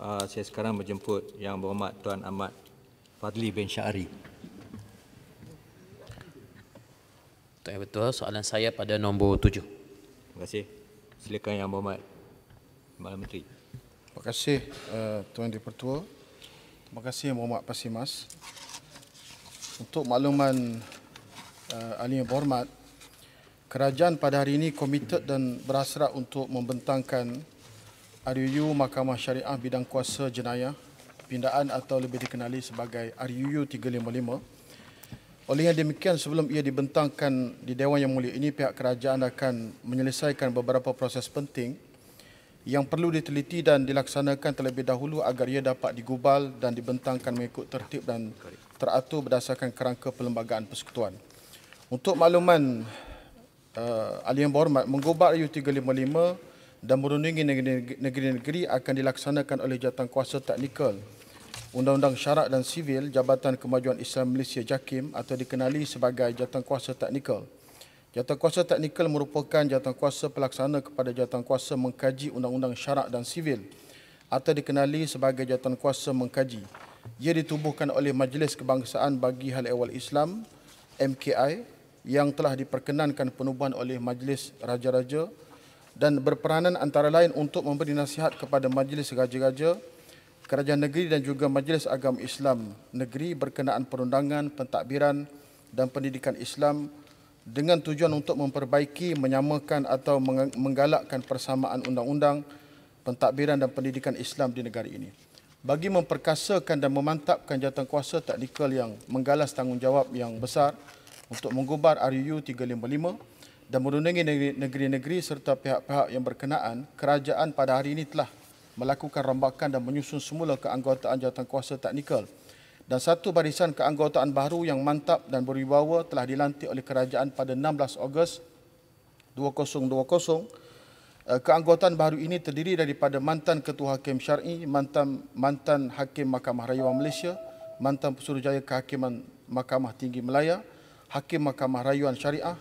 uh, saya sekarang menjemput Yang Berhormat Tuan Ahmad Fadli bin Syari. Tuan Betul, soalan saya pada nombor tujuh. Terima kasih. Silakan Yang Berhormat Malam Menteri. Terima kasih uh, Tuan Dipertua. Terima kasih Yang Berhormat Pasimas. Untuk makluman uh, Ahli Yang Berhormat, Kerajaan pada hari ini komited dan berhasrat untuk membentangkan RUU Mahkamah Syariah Bidang Kuasa Jenayah pindaan atau lebih dikenali sebagai RUU 355. Oleh yang demikian, sebelum ia dibentangkan di Dewan Yang Mulia ini, pihak kerajaan akan menyelesaikan beberapa proses penting yang perlu diteliti dan dilaksanakan terlebih dahulu agar ia dapat digubal dan dibentangkan mengikut tertib dan teratur berdasarkan kerangka perlembagaan persekutuan. Untuk makluman uh, eh, Ali yang berhormat, menggubal RUU 355 dan merundingi negeri-negeri akan dilaksanakan oleh kuasa teknikal Undang-Undang Syarak dan Sivil Jabatan Kemajuan Islam Malaysia JAKIM atau dikenali sebagai jawatankuasa teknikal. kuasa teknikal merupakan kuasa pelaksana kepada kuasa mengkaji undang-undang syarak dan sivil atau dikenali sebagai kuasa mengkaji. Ia ditubuhkan oleh Majlis Kebangsaan bagi Hal Ehwal Islam MKI yang telah diperkenankan penubuhan oleh Majlis Raja-Raja dan berperanan antara lain untuk memberi nasihat kepada majlis raja-raja, kerajaan negeri dan juga majlis agama Islam negeri berkenaan perundangan, pentadbiran dan pendidikan Islam dengan tujuan untuk memperbaiki, menyamakan atau menggalakkan persamaan undang-undang, pentadbiran dan pendidikan Islam di negara ini. Bagi memperkasakan dan memantapkan kuasa teknikal yang menggalas tanggungjawab yang besar untuk mengubar RUU 355, dan merundingi negeri-negeri serta pihak-pihak yang berkenaan, kerajaan pada hari ini telah melakukan rombakan dan menyusun semula keanggotaan kuasa teknikal dan satu barisan keanggotaan baru yang mantap dan berwibawa telah dilantik oleh kerajaan pada 16 Ogos 2020. Eh, keanggotaan baru ini terdiri daripada mantan Ketua Hakim Syari, mantan mantan Hakim Mahkamah Rayuan Malaysia, mantan Pesuruhjaya Kehakiman Mahkamah Tinggi Melaya, Hakim Mahkamah Rayuan Syariah,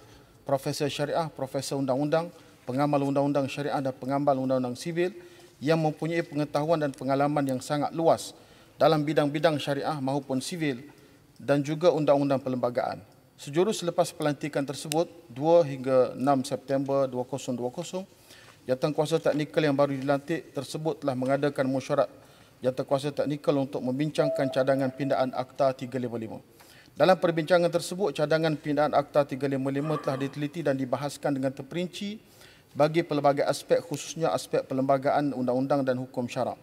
profesor syariah, profesor undang-undang, pengamal undang-undang syariah dan pengamal undang-undang sivil yang mempunyai pengetahuan dan pengalaman yang sangat luas dalam bidang-bidang syariah maupun sivil dan juga undang-undang perlembagaan. Sejurus selepas pelantikan tersebut, 2 hingga 6 September 2020, jawatankuasa teknikal yang baru dilantik tersebut telah mengadakan mesyuarat jawatankuasa teknikal untuk membincangkan cadangan pindaan Akta 355. Dalam perbincangan tersebut, cadangan pindaan Akta 355 telah diteliti dan dibahaskan dengan terperinci bagi pelbagai aspek khususnya aspek perlembagaan undang-undang dan hukum syarak.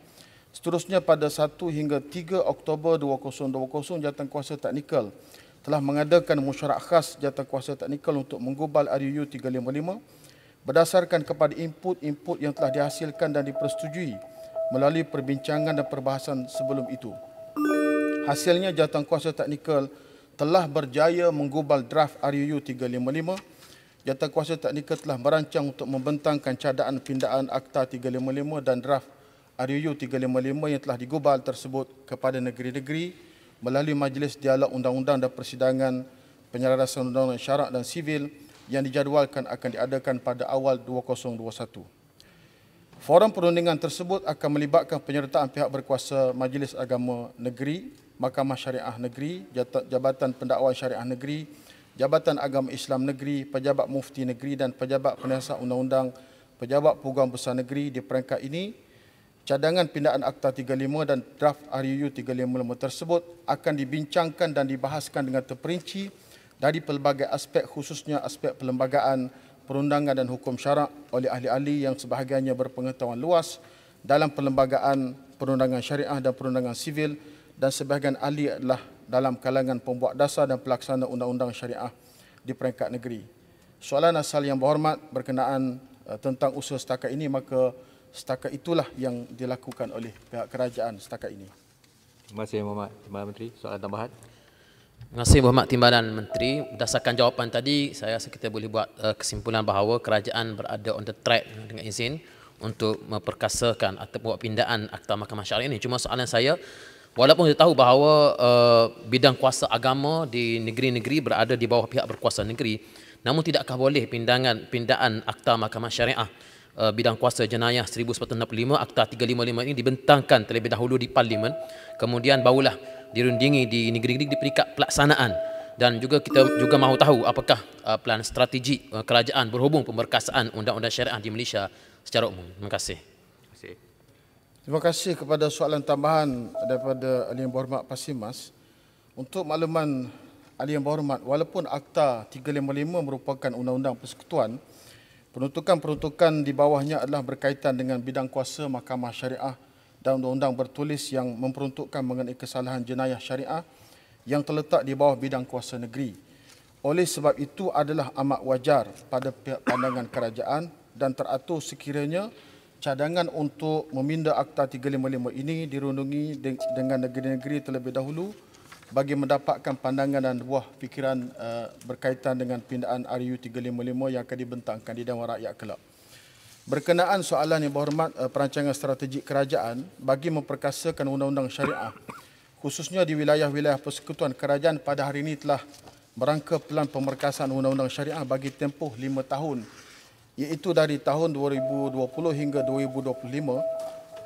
Seterusnya pada 1 hingga 3 Oktober 2020, Jawatankuasa Teknikal telah mengadakan mesyuarat khas Jawatankuasa Teknikal untuk menggubal RUU 355 berdasarkan kepada input-input yang telah dihasilkan dan dipersetujui melalui perbincangan dan perbahasan sebelum itu. Hasilnya Jawatankuasa Teknikal telah berjaya menggubal draft RUU 355. kuasa Teknikal telah merancang untuk membentangkan cadangan pindaan Akta 355 dan draft RUU 355 yang telah digubal tersebut kepada negeri-negeri melalui Majlis Dialog Undang-Undang dan Persidangan Penyelarasan Undang-Undang Syarak dan Sivil yang dijadualkan akan diadakan pada awal 2021. Forum perundingan tersebut akan melibatkan penyertaan pihak berkuasa Majlis Agama Negeri, Mahkamah Syariah Negeri, Jabatan Pendakwaan Syariah Negeri, Jabatan Agama Islam Negeri, Pejabat Mufti Negeri dan Pejabat Penasihat Undang-Undang Pejabat Peguam Besar Negeri di peringkat ini. Cadangan pindaan Akta 35 dan draft RUU 355 tersebut akan dibincangkan dan dibahaskan dengan terperinci dari pelbagai aspek khususnya aspek perlembagaan perundangan dan hukum syarak oleh ahli-ahli yang sebahagiannya berpengetahuan luas dalam perlembagaan perundangan syariah dan perundangan sivil dan sebahagian ahli adalah dalam kalangan pembuat dasar dan pelaksana undang-undang syariah di peringkat negeri. Soalan asal yang berhormat berkenaan eh, tentang usul setakat ini maka setakat itulah yang dilakukan oleh pihak kerajaan setakat ini. Terima kasih Muhammad. Terima kasih Menteri. Soalan tambahan. Terima kasih Berhormat Timbalan Menteri. Berdasarkan jawapan tadi, saya rasa kita boleh buat eh, kesimpulan bahawa kerajaan berada on the track dengan izin untuk memperkasakan atau buat pindaan Akta Mahkamah Syariah ini. Cuma soalan saya, walaupun kita tahu bahawa uh, bidang kuasa agama di negeri-negeri berada di bawah pihak berkuasa negeri, namun tidakkah boleh pindangan, pindaan Akta Mahkamah Syariah eh, bidang kuasa jenayah 1965 Akta 355 ini dibentangkan terlebih dahulu di Parlimen, kemudian barulah dirundingi di negeri-negeri di peringkat pelaksanaan dan juga kita juga mahu tahu apakah uh, pelan strategi uh, kerajaan berhubung pemberkasaan undang-undang syariah di Malaysia secara umum. Terima kasih. Terima kasih kepada soalan tambahan daripada Ali yang berhormat Pasimas. Untuk makluman Ali yang berhormat, walaupun Akta 355 merupakan undang-undang persekutuan, penuntukan-penuntukan di bawahnya adalah berkaitan dengan bidang kuasa Mahkamah Syariah dan undang-undang bertulis yang memperuntukkan mengenai kesalahan jenayah syariah yang terletak di bawah bidang kuasa negeri. Oleh sebab itu adalah amat wajar pada pihak pandangan kerajaan dan teratur sekiranya cadangan untuk meminda Akta 355 ini dirundungi dengan negeri-negeri terlebih dahulu bagi mendapatkan pandangan dan buah fikiran eh, berkaitan dengan pindaan RU 355 yang akan dibentangkan di Dewan Rakyat Kelab berkenaan soalan yang berhormat uh, perancangan strategik kerajaan bagi memperkasakan undang-undang syariah khususnya di wilayah-wilayah persekutuan kerajaan pada hari ini telah merangka pelan pemerkasaan undang-undang syariah bagi tempoh lima tahun iaitu dari tahun 2020 hingga 2025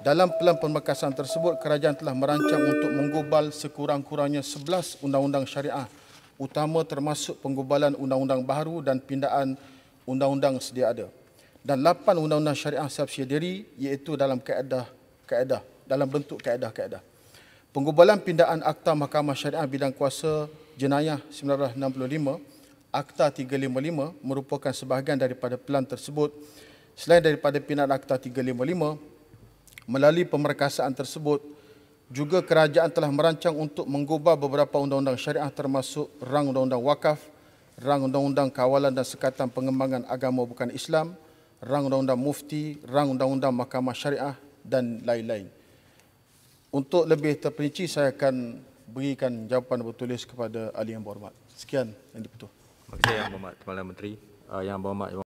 dalam pelan pemerkasaan tersebut kerajaan telah merancang untuk menggubal sekurang-kurangnya 11 undang-undang syariah utama termasuk penggubalan undang-undang baru dan pindaan undang-undang sedia ada dan lapan undang-undang syariah sahabat diri iaitu dalam kaedah kaedah dalam bentuk kaedah kaedah pengubalan pindaan akta mahkamah syariah bidang kuasa jenayah 1965 akta 355 merupakan sebahagian daripada pelan tersebut selain daripada pindaan akta 355 melalui pemerkasaan tersebut juga kerajaan telah merancang untuk mengubah beberapa undang-undang syariah termasuk rang undang-undang wakaf rang undang-undang kawalan dan sekatan pengembangan agama bukan Islam rang undang-undang mufti, rang undang-undang mahkamah syariah dan lain-lain. Untuk lebih terperinci saya akan berikan jawapan bertulis kepada ahli yang berhormat. Sekian yang dipertua. Terima Yang Berhormat Kepala Menteri. Uh, yang Berhormat